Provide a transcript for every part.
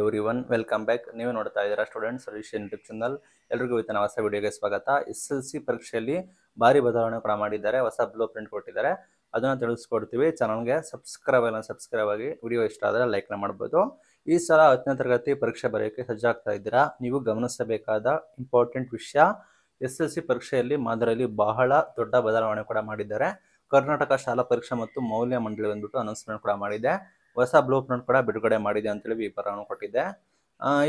every one welcome back ನೀವೇ ನೋಡ್ತಾ ಇದ್ದೀರಾ ಸ್ಟೂಡೆಂಟ್ ಸೊಲ್ಯೂಷನ್ ಯೂಟ್ಯೂಬ್ ಚಾನಲ್ ಎಲ್ರಿಗೂ ಇವತ್ತಿನ ಹೊಸ ವಿಡಿಯೋಗೆ ಸ್ವಾಗತ ಎಸ್ ಎಲ್ ಸಿ ಪರೀಕ್ಷೆಯಲ್ಲಿ ಭಾರಿ ಬದಲಾವಣೆ ಕೂಡ ಮಾಡಿದ್ದಾರೆ ಹೊಸ ಬ್ಲೂ ಪ್ರಿಂಟ್ ಕೊಟ್ಟಿದ್ದಾರೆ ಅದನ್ನು ತಿಳಿಸ್ಕೊಡ್ತೀವಿ ಚಾನಲ್ಗೆ ಸಬ್ಸ್ಕ್ರೈಬ್ ಎಲ್ಲ ಸಬ್ಸ್ಕ್ರೈಬ್ ಆಗಿ ವಿಡಿಯೋ ಇಷ್ಟ ಆದರೆ ಲೈಕ್ನ ಮಾಡ್ಬೋದು ಈ ಸಲ ಹತ್ತನೇ ತರಗತಿ ಪರೀಕ್ಷೆ ಬರೆಯೋಕ್ಕೆ ಸಜ್ಜಾಗ್ತಾ ಇದ್ದೀರಾ ನೀವು ಗಮನಿಸಬೇಕಾದ ಇಂಪಾರ್ಟೆಂಟ್ ವಿಷಯ ಎಸ್ ಎಲ್ ಸಿ ಪರೀಕ್ಷೆಯಲ್ಲಿ ಮಾದರಿಯಲ್ಲಿ ಬಹಳ ದೊಡ್ಡ ಬದಲಾವಣೆ ಕೂಡ ಮಾಡಿದ್ದಾರೆ ಕರ್ನಾಟಕ ಶಾಲಾ ಪರೀಕ್ಷೆ ಮತ್ತು ಮೌಲ್ಯ ಮಂಡಳಿ ಬಂದ್ಬಿಟ್ಟು ಅನೌನ್ಸ್ಮೆಂಟ್ ಕೂಡ ಮಾಡಿದೆ ಹೊಸ ಬ್ಲೂ ಪ್ರಿಂಟ್ ಕೂಡ ಬಿಡುಗಡೆ ಮಾಡಿದೆ ಅಂತೇಳಿ ವಿವರವನ್ನು ಕೊಟ್ಟಿದ್ದೆ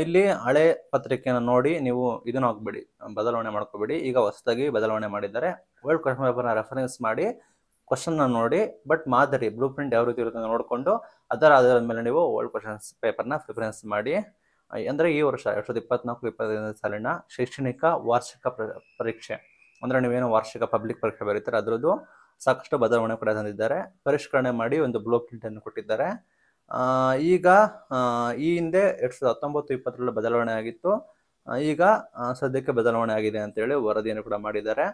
ಇಲ್ಲಿ ಹಳೆ ಪತ್ರಿಕೆಯನ್ನು ನೋಡಿ ನೀವು ಇದನ್ನು ಹೋಗ್ಬೇಡಿ ಬದಲಾವಣೆ ಮಾಡ್ಕೋಬೇಡಿ ಈಗ ಹೊಸದಾಗಿ ಬದಲಾವಣೆ ಮಾಡಿದ್ದಾರೆ ವರ್ಲ್ಡ್ ಕ್ವಶನ್ ಪೇಪರ್ನ ರೆಫರೆನ್ಸ್ ಮಾಡಿ ಕ್ವಶನ್ನ ನೋಡಿ ಬಟ್ ಮಾದರಿ ಬ್ಲೂ ಪ್ರಿಂಟ್ ಯಾವ ರೀತಿ ಇರುತ್ತೆ ನೋಡಿಕೊಂಡು ಅದರ ಆಧಾರದ ಮೇಲೆ ನೀವು ಓಲ್ಡ್ ಕ್ವಶನ್ಸ್ ಪೇಪರ್ನ ಪ್ರಿಫರೆನ್ಸ್ ಮಾಡಿ ಅಂದರೆ ಈ ವರ್ಷ ಎರಡು ಸಾವಿರದ ಇಪ್ಪತ್ನಾಲ್ಕು ಇಪ್ಪತ್ತೈದನೇ ಸಾಲಿನ ಶೈಕ್ಷಣಿಕ ವಾರ್ಷಿಕ ಪರೀಕ್ಷೆ ಅಂದರೆ ನೀವೇನು ವಾರ್ಷಿಕ ಪಬ್ಲಿಕ್ ಪರೀಕ್ಷೆ ಬರೀತಾರೆ ಅದರದ್ದು ಸಾಕಷ್ಟು ಬದಲಾವಣೆ ಕೂಡ ತಂದಿದ್ದಾರೆ ಪರಿಷ್ಕರಣೆ ಮಾಡಿ ಒಂದು ಬ್ಲೂ ಪ್ರಿಂಟನ್ನು ಕೊಟ್ಟಿದ್ದಾರೆ ಈಗ ಈ ಹಿಂದೆ ಎರಡು ಸಾವಿರದ ಹತ್ತೊಂಬತ್ತು ಇಪ್ಪತ್ತರಲ್ಲಿ ಬದಲಾವಣೆ ಆಗಿತ್ತು ಈಗ ಸದ್ಯಕ್ಕೆ ಬದಲಾವಣೆ ಆಗಿದೆ ಅಂತೇಳಿ ವರದಿಯನ್ನು ಕೂಡ ಮಾಡಿದ್ದಾರೆ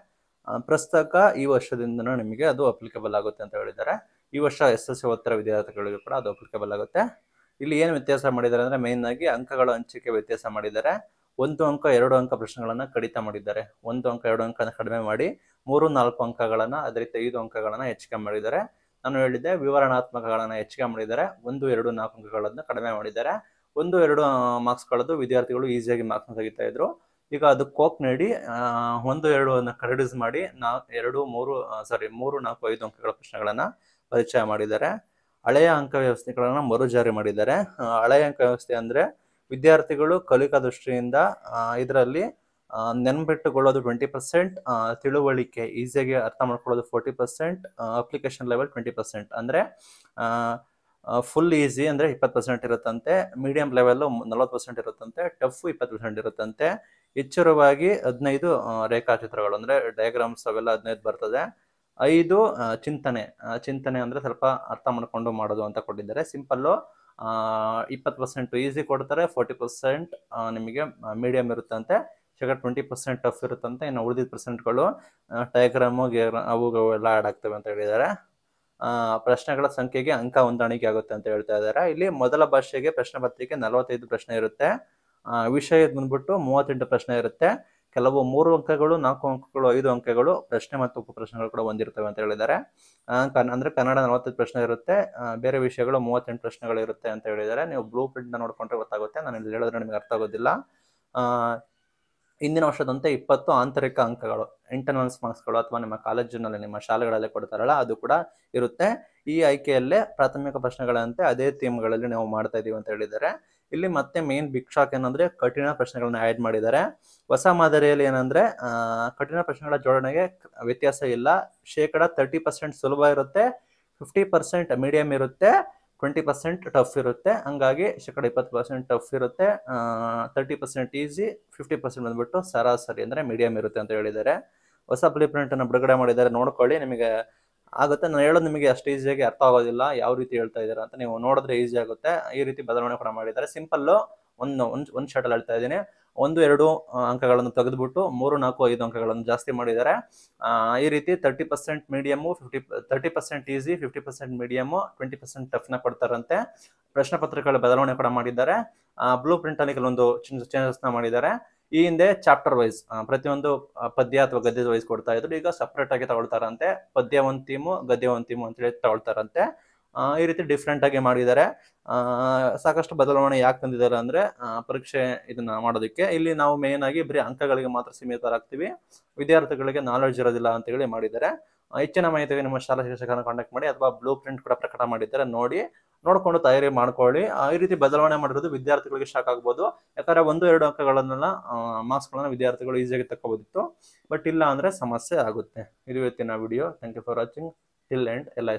ಪ್ರಸ್ತುತ ಈ ವರ್ಷದಿಂದ ನಿಮಗೆ ಅದು ಅಪ್ಲಿಕೇಬಲ್ ಆಗುತ್ತೆ ಅಂತ ಹೇಳಿದ್ದಾರೆ ಈ ವರ್ಷ ಎಸ್ ಎಸ್ ಉತ್ತರ ವಿದ್ಯಾರ್ಥಿಗಳಿಗೆ ಕೂಡ ಅದು ಅಪ್ಲಿಕೇಬಲ್ ಆಗುತ್ತೆ ಇಲ್ಲಿ ಏನು ವ್ಯತ್ಯಾಸ ಮಾಡಿದ್ದಾರೆ ಅಂದರೆ ಮೇಯ್ನ್ ಆಗಿ ಅಂಕಗಳ ಹಂಚಿಕೆ ವ್ಯತ್ಯಾಸ ಮಾಡಿದ್ದಾರೆ ಒಂದು ಅಂಕ ಎರಡು ಅಂಕ ಪ್ರಶ್ನೆಗಳನ್ನು ಕಡಿತ ಮಾಡಿದ್ದಾರೆ ಒಂದು ಅಂಕ ಎರಡು ಅಂಕ ಕಡಿಮೆ ಮಾಡಿ ಮೂರು ನಾಲ್ಕು ಅಂಕಗಳನ್ನು ಅದರಿಂದ ಐದು ಅಂಕಗಳನ್ನು ಹೆಚ್ಚಿಗೆ ಮಾಡಿದ್ದಾರೆ ನಾನು ಹೇಳಿದ್ದೆ ವಿವರಣಾತ್ಮಕಗಳನ್ನು ಹೆಚ್ಚಿಗೆ ಮಾಡಿದ್ದಾರೆ ಒಂದು ಎರಡು ನಾಲ್ಕು ಅಂಕಗಳನ್ನು ಕಡಿಮೆ ಮಾಡಿದ್ದಾರೆ ಒಂದು ಎರಡು ಮಾರ್ಕ್ಸ್ ಕಳೆದು ವಿದ್ಯಾರ್ಥಿಗಳು ಈಸಿಯಾಗಿ ಮಾರ್ಕ್ಸ್ ತೆಗಿತಾ ಇದ್ರು ಈಗ ಅದು ಕೋಕ್ ನೀಡಿ ಒಂದು ಎರಡು ಕರೆಡ್ಯೂಸ್ ಮಾಡಿ ನಾ ಎರಡು ಮೂರು ಸಾರಿ ಮೂರು ನಾಲ್ಕು ಐದು ಅಂಕಗಳ ಪ್ರಶ್ನೆಗಳನ್ನು ಪರಿಚಯ ಮಾಡಿದ್ದಾರೆ ಹಳೆಯ ಅಂಕ ವ್ಯವಸ್ಥೆಗಳನ್ನು ಮರುಜಾರಿ ಮಾಡಿದ್ದಾರೆ ಹಳೆಯ ಅಂಕ ವ್ಯವಸ್ಥೆ ಅಂದರೆ ವಿದ್ಯಾರ್ಥಿಗಳು ಕಲಿಕಾ ದೃಷ್ಟಿಯಿಂದ ಇದರಲ್ಲಿ ನೆನ್ಪಿಟ್ಟುಕೊಳ್ಳೋದು ಟ್ವೆಂಟಿ ಪರ್ಸೆಂಟ್ ತಿಳುವಳಿಕೆ ಈಸಿಯಾಗಿ ಅರ್ಥ ಮಾಡ್ಕೊಳ್ಳೋದು forty percent application level twenty percent ಅಂದರೆ ಫುಲ್ ಈಸಿ ಅಂದರೆ ಇಪ್ಪತ್ತು ಪರ್ಸೆಂಟ್ ಇರುತ್ತಂತೆ ಮೀಡಿಯಂ ಲೆವೆಲ್ಲು ನಲವತ್ತು ಪರ್ಸೆಂಟ್ ಇರುತ್ತಂತೆ ಟಫು ಇಪ್ಪತ್ತು ಪರ್ಸೆಂಟ್ ಇರುತ್ತಂತೆ ಹೆಚ್ಚುರವಾಗಿ ಹದಿನೈದು ರೇಖಾಚಿತ್ರಗಳು ಅಂದರೆ ಡಯಾಗ್ರಾಮ್ಸ್ ಅವೆಲ್ಲ ಹದಿನೈದು ಬರ್ತದೆ ಐದು ಚಿಂತನೆ ಚಿಂತನೆ ಅಂದರೆ ಸ್ವಲ್ಪ ಅರ್ಥ ಮಾಡಿಕೊಂಡು ಮಾಡೋದು ಅಂತ ಕೊಟ್ಟಿದ್ದಾರೆ ಸಿಂಪಲ್ಲು ಇಪ್ಪತ್ತು ಪರ್ಸೆಂಟ್ ಈಸಿ ಕೊಡ್ತಾರೆ ಫೋರ್ಟಿ ಪರ್ಸೆಂಟ್ ನಿಮಗೆ ಮೀಡಿಯಮ್ ಇರುತ್ತಂತೆ ಶೇಕಡ ಟ್ವೆಂಟಿ ಪರ್ಸೆಂಟ್ ಟಫ್ ಇರುತ್ತಂತೆ ಇನ್ನು ಉಳಿದ ಪರ್ಸೆಂಟ್ಗಳು ಟೈಗ್ರಾಮು ಗೇರ್ ಅವು ಎಲ್ಲ ಆ್ಯಡ್ ಆಗ್ತವೆ ಅಂತ ಹೇಳಿದ್ದಾರೆ ಪ್ರಶ್ನೆಗಳ ಸಂಖ್ಯೆಗೆ ಅಂಕ ಹೊಂದಾಣಿಕೆ ಆಗುತ್ತೆ ಅಂತ ಹೇಳ್ತಾ ಇದ್ದಾರೆ ಇಲ್ಲಿ ಮೊದಲ ಭಾಷೆಗೆ ಪ್ರಶ್ನೆ ಪತ್ರಿಕೆ ನಲವತ್ತೈದು ಪ್ರಶ್ನೆ ಇರುತ್ತೆ ವಿಷಯದ ಬಂದ್ಬಿಟ್ಟು ಮೂವತ್ತೆಂಟು ಪ್ರಶ್ನೆ ಇರುತ್ತೆ ಕೆಲವು ಮೂರು ಅಂಕಗಳು ನಾಲ್ಕು ಅಂಕಗಳು ಐದು ಅಂಕಗಳು ಪ್ರಶ್ನೆ ಮತ್ತು ಉಪ ಪ್ರಶ್ನೆಗಳು ಕೂಡ ಹೊಂದಿರ್ತವೆ ಅಂತ ಹೇಳಿದ್ದಾರೆ ಅಂದರೆ ಕನ್ನಡ ನಲವತ್ತೈದು ಪ್ರಶ್ನೆ ಇರುತ್ತೆ ಬೇರೆ ವಿಷಯಗಳು ಮೂವತ್ತೆಂಟು ಪ್ರಶ್ನೆಗಳು ಇರುತ್ತೆ ಅಂತ ಹೇಳಿದ್ದಾರೆ ನೀವು ಬ್ಲೂ ಪ್ರಿಂಟ್ನ ನೋಡ್ಕೊಂಡ್ರೆ ಗೊತ್ತಾಗುತ್ತೆ ನಾನು ಇಲ್ಲಿ ಹೇಳಿದ್ರೆ ನಿಮಗೆ ಅರ್ಥ ಆಗೋದಿಲ್ಲ ಹಿಂದಿನ ವರ್ಷದಂತೆ ಇಪ್ಪತ್ತು ಆಂತರಿಕ ಅಂಕಗಳು ಇಂಟರ್ನಲ್ಸ್ ಮಾರ್ಕ್ಸ್ಗಳು ಅಥವಾ ನಿಮ್ಮ ಕಾಲೇಜಿನಲ್ಲಿ ನಿಮ್ಮ ಶಾಲೆಗಳಲ್ಲಿ ಕೊಡ್ತಾರಲ್ಲ ಅದು ಕೂಡ ಇರುತ್ತೆ ಈ ಆಯ್ಕೆಯಲ್ಲೇ ಪ್ರಾಥಮಿಕ ಪ್ರಶ್ನೆಗಳಂತೆ ಅದೇ ಥೀಮ್ಗಳಲ್ಲಿ ನಾವು ಮಾಡ್ತಾ ಇದೀವಿ ಅಂತ ಹೇಳಿದ್ದಾರೆ ಇಲ್ಲಿ ಮತ್ತೆ ಮೇನ್ ಬಿಗ್ ಶಾಕ್ ಏನಂದ್ರೆ ಕಠಿಣ ಪ್ರಶ್ನೆಗಳನ್ನ ಆ್ಯಡ್ ಮಾಡಿದ್ದಾರೆ ಹೊಸ ಮಾದರಿಯಲ್ಲಿ ಏನಂದ್ರೆ ಕಠಿಣ ಪ್ರಶ್ನೆಗಳ ಜೋಡಣೆಗೆ ವ್ಯತ್ಯಾಸ ಇಲ್ಲ ಶೇಕಡ ತರ್ಟಿ ಪರ್ಸೆಂಟ್ ಸುಲಭ ಇರುತ್ತೆ ಫಿಫ್ಟಿ ಪರ್ಸೆಂಟ್ ಮೀಡಿಯಂ ಇರುತ್ತೆ ಟ್ವೆಂಟಿ ಪರ್ಸೆಂಟ್ ಟಫ್ ಇರುತ್ತೆ ಹಂಗಾಗಿ ಶೇಕಡ ಇಪ್ಪತ್ತು ಪರ್ಸೆಂಟ್ ಟಫ್ ಇರುತ್ತೆ thirty percent easy fifty percent ಬಂದ್ಬಿಟ್ಟು ಸರಾಸರಿ ಅಂದರೆ ಮೀಡಿಯಂ ಇರುತ್ತೆ ಅಂತ ಹೇಳಿದ್ದಾರೆ ಹೊಸ ಬ್ಲೂ ಪ್ರಿಂಟನ್ನು ಬಿಡುಗಡೆ ಮಾಡಿದ್ದಾರೆ ನೋಡ್ಕೊಳ್ಳಿ ನಿಮಗೆ ಆಗುತ್ತೆ ನಾನು ಹೇಳೋದು ನಿಮಗೆ ಅಷ್ಟು ಈಸಿಯಾಗಿ ಅರ್ಥ ಆಗೋದಿಲ್ಲ ಯಾವ ರೀತಿ ಹೇಳ್ತಾ ಇದ್ದಾರೆ ಅಂತ ನೀವು ನೋಡಿದ್ರೆ ಈಸಿ ಆಗುತ್ತೆ ಈ ರೀತಿ ಬದಲಾವಣೆ ಕೂಡ ಮಾಡಿದ್ದಾರೆ ಸಿಂಪಲ್ಲು ಒಂದು ಒಂದು ಒಂದು ಶರ್ಟಲ್ಲಿ ಹೇಳ್ತಾ ಇದ್ದೀನಿ ಒಂದು ಎರಡು ಅಂಕಗಳನ್ನು ತೆಗೆದುಬಿಟ್ಟು ಮೂರು ನಾಲ್ಕು ಐದು ಅಂಕಗಳನ್ನು ಜಾಸ್ತಿ ಮಾಡಿದ್ದಾರೆ ಈ ರೀತಿ thirty percent medium fifty thirty percent easy fifty percent medium twenty percent ಟಫ್ನ ಕೊಡ್ತಾರಂತೆ ಪ್ರಶ್ನೆ ಪತ್ರಗಳ ಬದಲಾವಣೆ ಕೂಡ ಮಾಡಿದ್ದಾರೆ ಬ್ಲೂ ಪ್ರಿಂಟ್ ಅಲ್ಲಿ ಕೆಲವೊಂದು ಚೇಂಜಸ್ನ ಮಾಡಿದ್ದಾರೆ ಈ ಹಿಂದೆ ಚಾಪ್ಟರ್ ವೈಸ್ ಪ್ರತಿಯೊಂದು ಪದ್ಯ ಅಥವಾ ಗದ್ಯದ ವೈಸ್ ಕೊಡ್ತಾ ಇದ್ರು ಈಗ ಸಪ್ರೇಟ್ ಆಗಿ ತಗೊಳ್ತಾರಂತೆ ಪದ್ಯ ಒಂದು ತೀಮು ಗದ್ಯ ಒಂದು ಅಂತೇಳಿ ತಗೊಳ್ತಾರಂತೆ ಈ ರೀತಿ ಡಿಫ್ರೆಂಟ್ ಆಗಿ ಮಾಡಿದ್ದಾರೆ ಸಾಕಷ್ಟು ಬದಲಾವಣೆ ಯಾಕೆ ತಂದಿದ್ದಾರೆ ಅಂದ್ರೆ ಪರೀಕ್ಷೆ ಇದನ್ನ ಮಾಡೋದಕ್ಕೆ ಇಲ್ಲಿ ನಾವು ಮೇನ್ ಆಗಿ ಬರೀ ಅಂಕಗಳಿಗೆ ಮಾತ್ರ ಸೀಮಿತರಾಗ್ತೀವಿ ವಿದ್ಯಾರ್ಥಿಗಳಿಗೆ ನಾಲೆಡ್ಜ್ ಇರೋದಿಲ್ಲ ಅಂತ ಹೇಳಿ ಮಾಡಿದ್ದಾರೆ ಹೆಚ್ಚಿನ ಮಾಹಿತಿಗೆ ನಿಮ್ಮ ಶಾಲಾ ಶಿಕ್ಷಕರನ್ನು ಕಾಂಟ್ಯಾಕ್ಟ್ ಮಾಡಿ ಅಥವಾ ಬ್ಲೂ ಪ್ರಿಂಟ್ ಕೂಡ ಪ್ರಕಟ ಮಾಡಿದ್ದಾರೆ ನೋಡಿ ನೋಡಿಕೊಂಡು ತಯಾರಿ ಮಾಡ್ಕೊಳ್ಳಿ ಈ ರೀತಿ ಬದಲಾವಣೆ ಮಾಡಿರೋದು ವಿದ್ಯಾರ್ಥಿಗಳಿಗೆ ಶಾಕ್ ಆಗ್ಬೋದು ಯಾಕಂದ್ರೆ ಒಂದು ಎರಡು ಅಂಕಗಳನ್ನೆಲ್ಲ ಗಳನ್ನ ವಿದ್ಯಾರ್ಥಿಗಳು ಈಸಿಯಾಗಿ ತಕ್ಕೋಬೋದಿತ್ತು ಬಟ್ ಇಲ್ಲ ಅಂದ್ರೆ ಸಮಸ್ಯೆ ಆಗುತ್ತೆ ಇದು ಇವತ್ತಿನ video thank you for watching till end ಎಲ್ಲ